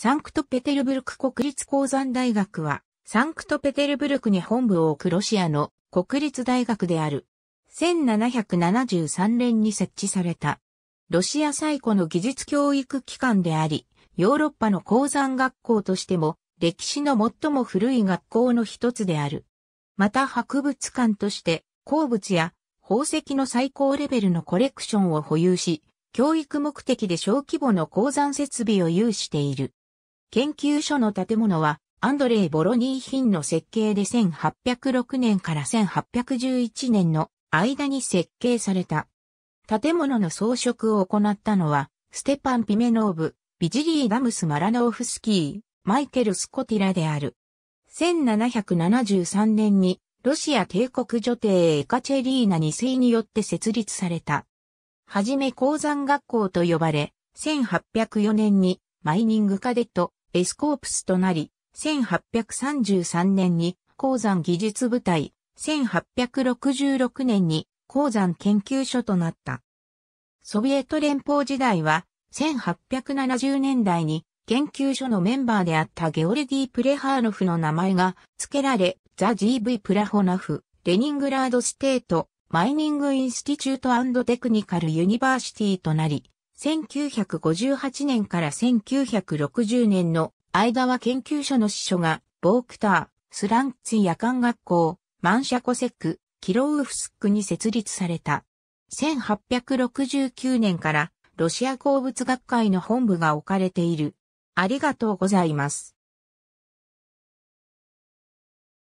サンクトペテルブルク国立鉱山大学は、サンクトペテルブルクに本部を置くロシアの国立大学である。1773年に設置された。ロシア最古の技術教育機関であり、ヨーロッパの鉱山学校としても、歴史の最も古い学校の一つである。また博物館として、鉱物や宝石の最高レベルのコレクションを保有し、教育目的で小規模の鉱山設備を有している。研究所の建物は、アンドレイ・ボロニー品の設計で1806年から1811年の間に設計された。建物の装飾を行ったのは、ステパン・ピメノーブ、ビジリー・ダムス・マラノーフスキー、マイケル・スコティラである。1773年に、ロシア帝国女帝エカチェリーナ2世によって設立された。はじめ鉱山学校と呼ばれ、1804年にマイニングカデット、エスコープスとなり、1833年に鉱山技術部隊、1866年に鉱山研究所となった。ソビエト連邦時代は、1870年代に研究所のメンバーであったゲオルディ・プレハーノフの名前が付けられ、ザ・ GV・ プラホナフ、レニングラード・ステート、マイニング・インスティチュートテクニカル・ユニバーシティとなり、1958年から1960年の間は研究所の司書が、ボークター、スランツィ夜間学校、マンシャコセック、キロウフスクに設立された。1869年からロシア鉱物学会の本部が置かれている。ありがとうございます。